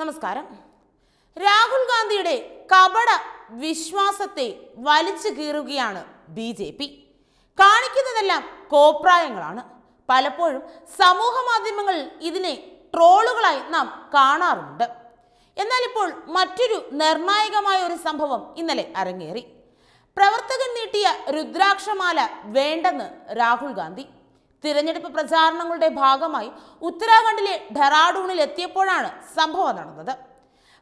നമസ്കാരം രാഹുൽ ഗാന്ധിയുടെ കപട വിശ്വാസത്തെ വലിച്ചു കീറുകയാണ് ബി ജെ പി കാണിക്കുന്നതെല്ലാം കോപ്രായങ്ങളാണ് പലപ്പോഴും സമൂഹ മാധ്യമങ്ങൾ ഇതിനെ ട്രോളുകളായി നാം കാണാറുണ്ട് എന്നാൽ ഇപ്പോൾ മറ്റൊരു നിർണായകമായ ഒരു സംഭവം ഇന്നലെ അരങ്ങേറി പ്രവർത്തകൻ നീട്ടിയ രുദ്രാക്ഷമാല വേണ്ടെന്ന് രാഹുൽ ഗാന്ധി തിരഞ്ഞെടുപ്പ് പ്രചാരണങ്ങളുടെ ഭാഗമായി ഉത്തരാഖണ്ഡിലെ ഡെറാഡൂണിൽ എത്തിയപ്പോഴാണ് സംഭവം നടന്നത്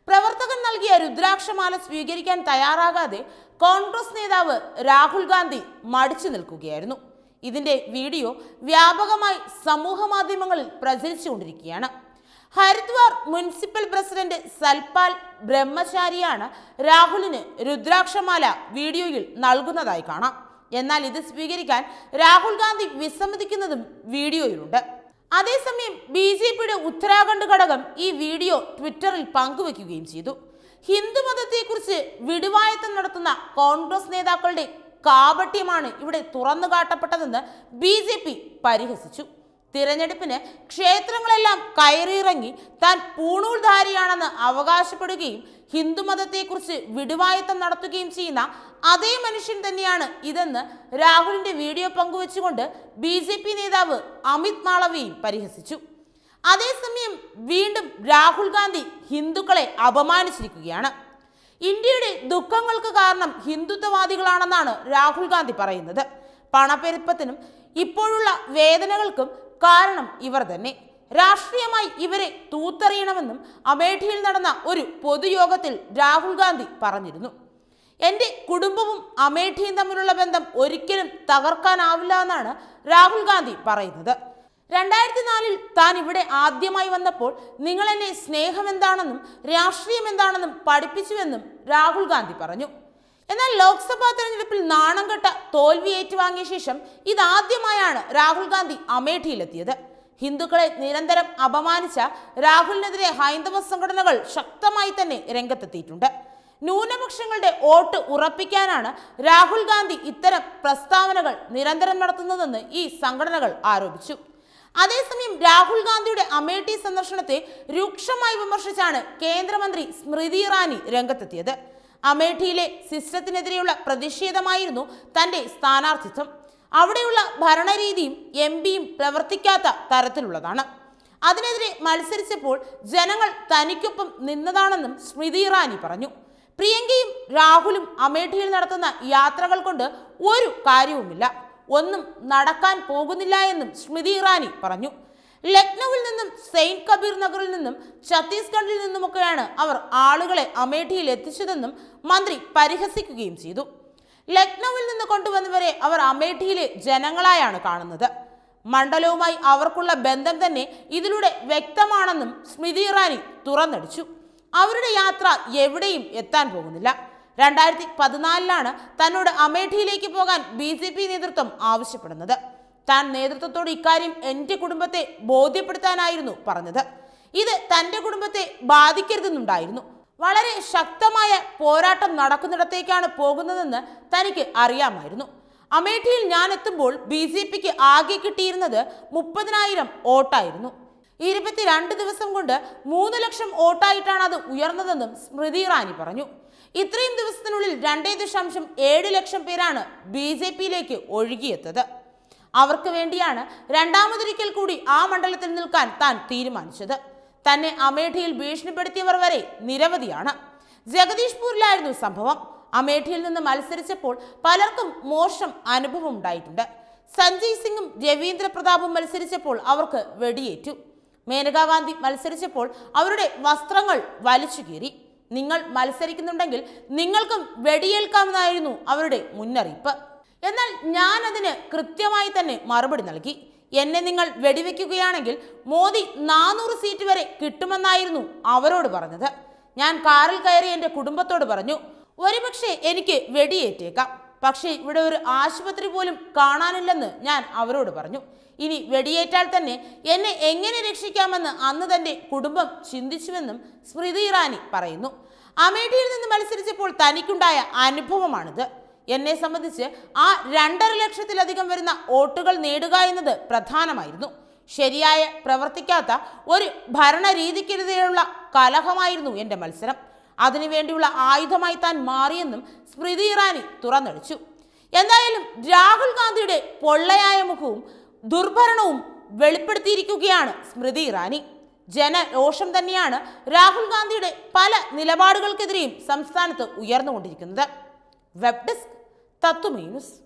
പ്രവർത്തകൻ നൽകിയ രുദ്രാക്ഷമാല സ്വീകരിക്കാൻ തയ്യാറാകാതെ കോൺഗ്രസ് നേതാവ് രാഹുൽ ഗാന്ധി മടിച്ചു നിൽക്കുകയായിരുന്നു ഇതിന്റെ വീഡിയോ വ്യാപകമായി സമൂഹ മാധ്യമങ്ങളിൽ പ്രചരിച്ചുകൊണ്ടിരിക്കുകയാണ് ഹരിദ്വാർ മുനിസിപ്പൽ പ്രസിഡന്റ് സൽപാൽ ബ്രഹ്മചാരിയാണ് രാഹുലിന് രുദ്രാക്ഷമാല വീഡിയോയിൽ നൽകുന്നതായി കാണാം എന്നാൽ ഇത് സ്വീകരിക്കാൻ രാഹുൽ ഗാന്ധി വിസമ്മതിക്കുന്നതും വീഡിയോയിലുണ്ട് അതേസമയം ബി ജെ പിയുടെ ഉത്തരാഖണ്ഡ് ഘടകം ഈ വീഡിയോ ട്വിറ്ററിൽ പങ്കുവെക്കുകയും ചെയ്തു ഹിന്ദുമതത്തെക്കുറിച്ച് വിടുവായത്തം നടത്തുന്ന കോൺഗ്രസ് നേതാക്കളുടെ കാപട്യമാണ് ഇവിടെ തുറന്നു കാട്ടപ്പെട്ടതെന്ന് ബി പരിഹസിച്ചു തിരഞ്ഞെടുപ്പിന് ക്ഷേത്രങ്ങളെല്ലാം കയറിയിറങ്ങി താൻ പൂണൂൽധാരിയാണെന്ന് അവകാശപ്പെടുകയും ഹിന്ദുമതത്തെക്കുറിച്ച് വിടുവായത്തം നടത്തുകയും ചെയ്യുന്ന അതേ മനുഷ്യൻ തന്നെയാണ് ഇതെന്ന് രാഹുലിന്റെ വീഡിയോ പങ്കുവച്ചുകൊണ്ട് ബി ജെ പി നേതാവ് അമിത് മാളവിയും പരിഹസിച്ചു അതേസമയം വീണ്ടും രാഹുൽ ഗാന്ധി ഹിന്ദുക്കളെ അപമാനിച്ചിരിക്കുകയാണ് ഇന്ത്യയുടെ ദുഃഖങ്ങൾക്ക് കാരണം ഹിന്ദുത്വവാദികളാണെന്നാണ് രാഹുൽ ഗാന്ധി പറയുന്നത് പണപ്പെരുപ്പത്തിനും ഇപ്പോഴുള്ള വേദനകൾക്കും കാരണം ഇവർ തന്നെ രാഷ്ട്രീയമായി ഇവരെ തൂത്തെറിയണമെന്നും അമേഠിയിൽ നടന്ന ഒരു പൊതുയോഗത്തിൽ രാഹുൽ ഗാന്ധി പറഞ്ഞിരുന്നു എൻ്റെ കുടുംബവും അമേഠിയും തമ്മിലുള്ള ബന്ധം ഒരിക്കലും തകർക്കാനാവില്ല എന്നാണ് രാഹുൽ ഗാന്ധി പറയുന്നത് രണ്ടായിരത്തി നാലിൽ താൻ ഇവിടെ ആദ്യമായി വന്നപ്പോൾ നിങ്ങൾ എന്നെ സ്നേഹം എന്താണെന്നും രാഷ്ട്രീയം എന്താണെന്നും പഠിപ്പിച്ചുവെന്നും രാഹുൽ ഗാന്ധി പറഞ്ഞു എന്നാൽ ലോക്സഭാ തെരഞ്ഞെടുപ്പിൽ നാണംകെട്ട തോൽവി ഏറ്റുവാങ്ങിയ ശേഷം ഇതാദ്യമായാണ് രാഹുൽ ഗാന്ധി അമേഠിയിലെത്തിയത് ഹിന്ദുക്കളെ നിരന്തരം അപമാനിച്ച രാഹുലിനെതിരെ ഹൈന്ദവ സംഘടനകൾ ശക്തമായി തന്നെ രംഗത്തെത്തിയിട്ടുണ്ട് ന്യൂനപക്ഷങ്ങളുടെ വോട്ട് ഉറപ്പിക്കാനാണ് രാഹുൽ ഗാന്ധി ഇത്തരം പ്രസ്താവനകൾ നിരന്തരം നടത്തുന്നതെന്ന് ഈ സംഘടനകൾ ആരോപിച്ചു അതേസമയം രാഹുൽ ഗാന്ധിയുടെ അമേഠി സന്ദർശനത്തെ രൂക്ഷമായി വിമർശിച്ചാണ് കേന്ദ്രമന്ത്രി സ്മൃതി ഇറാനി രംഗത്തെത്തിയത് അമേഠിയിലെ സിസ്റ്റത്തിനെതിരെയുള്ള പ്രതിഷേധമായിരുന്നു തൻ്റെ സ്ഥാനാർത്ഥിത്വം അവിടെയുള്ള ഭരണരീതിയും എം പിയും പ്രവർത്തിക്കാത്ത തരത്തിലുള്ളതാണ് അതിനെതിരെ മത്സരിച്ചപ്പോൾ ജനങ്ങൾ തനിക്കൊപ്പം നിന്നതാണെന്നും സ്മൃതി ഇറാനി പറഞ്ഞു പ്രിയങ്കയും രാഹുലും അമേഠിയിൽ നടത്തുന്ന യാത്രകൾ കൊണ്ട് ഒരു കാര്യവുമില്ല ഒന്നും നടക്കാൻ പോകുന്നില്ല എന്നും സ്മൃതി ഇറാനി പറഞ്ഞു ലക്നൌവിൽ നിന്നും സെയിന്റ് കബീർ നഗറിൽ നിന്നും ഛത്തീസ്ഗഡിൽ നിന്നുമൊക്കെയാണ് അവർ ആളുകളെ അമേഠിയിൽ എത്തിച്ചതെന്നും മന്ത്രി പരിഹസിക്കുകയും ചെയ്തു ലക്നൌവിൽ നിന്ന് കൊണ്ടുവന്നവരെ അവർ അമേഠിയിലെ ജനങ്ങളായാണ് കാണുന്നത് മണ്ഡലവുമായി അവർക്കുള്ള ബന്ധം തന്നെ ഇതിലൂടെ വ്യക്തമാണെന്നും സ്മൃതി ഇറാനി തുറന്നടിച്ചു അവരുടെ യാത്ര എവിടെയും എത്താൻ പോകുന്നില്ല രണ്ടായിരത്തി പതിനാലിലാണ് തന്നോട് അമേഠിയിലേക്ക് പോകാൻ ബി നേതൃത്വം ആവശ്യപ്പെടുന്നത് താൻ നേതൃത്വത്തോട് ഇക്കാര്യം എൻ്റെ കുടുംബത്തെ ബോധ്യപ്പെടുത്താനായിരുന്നു പറഞ്ഞത് ഇത് തൻ്റെ കുടുംബത്തെ ബാധിക്കരുതെന്നുണ്ടായിരുന്നു വളരെ ശക്തമായ പോരാട്ടം നടക്കുന്നിടത്തേക്കാണ് പോകുന്നതെന്ന് തനിക്ക് അറിയാമായിരുന്നു അമേഠിയിൽ ഞാൻ എത്തുമ്പോൾ ബി ജെ പിക്ക് ആകെ കിട്ടിയിരുന്നത് മുപ്പതിനായിരം വോട്ടായിരുന്നു ഇരുപത്തിരണ്ട് ദിവസം കൊണ്ട് മൂന്ന് ലക്ഷം വോട്ടായിട്ടാണ് അത് ഉയർന്നതെന്നും സ്മൃതി ഇറാനി പറഞ്ഞു ഇത്രയും ദിവസത്തിനുള്ളിൽ രണ്ടേ ദശാംശം ഏഴ് ലക്ഷം പേരാണ് ബി ജെ പിയിലേക്ക് ഒഴുകിയെത്തത് അവർക്ക് വേണ്ടിയാണ് രണ്ടാമതൊരിക്കൽ കൂടി ആ മണ്ഡലത്തിൽ നിൽക്കാൻ താൻ തീരുമാനിച്ചത് തന്നെ അമേഠിയിൽ ഭീഷണിപ്പെടുത്തിയവർ വരെ നിരവധിയാണ് ജഗദീഷ്പൂരിലായിരുന്നു സംഭവം അമേഠിയിൽ നിന്ന് മത്സരിച്ചപ്പോൾ പലർക്കും മോശം അനുഭവം ഉണ്ടായിട്ടുണ്ട് സഞ്ജയ് സിംഗും രവീന്ദ്ര പ്രതാപും മത്സരിച്ചപ്പോൾ അവർക്ക് വെടിയേറ്റു ഗാന്ധി മത്സരിച്ചപ്പോൾ അവരുടെ വസ്ത്രങ്ങൾ വലിച്ചു കീറി നിങ്ങൾ മത്സരിക്കുന്നുണ്ടെങ്കിൽ നിങ്ങൾക്കും വെടിയേൽക്കാമെന്നായിരുന്നു അവരുടെ മുന്നറിയിപ്പ് എന്നാൽ ഞാൻ അതിന് കൃത്യമായി തന്നെ മറുപടി നൽകി എന്നെ നിങ്ങൾ വെടിവെക്കുകയാണെങ്കിൽ മോദി നാനൂറ് സീറ്റ് വരെ കിട്ടുമെന്നായിരുന്നു അവരോട് പറഞ്ഞത് ഞാൻ കാറിൽ കയറി എൻ്റെ കുടുംബത്തോട് പറഞ്ഞു ഒരുപക്ഷെ എനിക്ക് വെടിയേറ്റേക്കാം പക്ഷേ ഇവിടെ ഒരു ആശുപത്രി പോലും കാണാനില്ലെന്ന് ഞാൻ അവരോട് പറഞ്ഞു ഇനി വെടിയേറ്റാൽ തന്നെ എന്നെ എങ്ങനെ രക്ഷിക്കാമെന്ന് അന്ന് തൻ്റെ കുടുംബം ചിന്തിച്ചുവെന്നും സ്മൃതി ഇറാനി പറയുന്നു അമേഠിയിൽ നിന്ന് മത്സരിച്ചപ്പോൾ തനിക്കുണ്ടായ അനുഭവമാണിത് എന്നെ സംബന്ധിച്ച് ആ രണ്ടര ലക്ഷത്തിലധികം വരുന്ന വോട്ടുകൾ നേടുക എന്നത് പ്രധാനമായിരുന്നു ശരിയായ പ്രവർത്തിക്കാത്ത ഒരു ഭരണരീതിക്കെതിരെയുള്ള കലഹമായിരുന്നു എൻ്റെ മത്സരം അതിനുവേണ്ടിയുള്ള ആയുധമായി താൻ മാറിയെന്നും സ്മൃതി ഇറാനി തുറന്നടിച്ചു എന്തായാലും രാഹുൽ ഗാന്ധിയുടെ പൊള്ളയായ മുഖവും ദുർഭരണവും വെളിപ്പെടുത്തിയിരിക്കുകയാണ് സ്മൃതി ഇറാനി ജനരോഷം തന്നെയാണ് രാഹുൽ ഗാന്ധിയുടെ പല നിലപാടുകൾക്കെതിരെയും സംസ്ഥാനത്ത് ഉയർന്നുകൊണ്ടിരിക്കുന്നത് web disk tatu means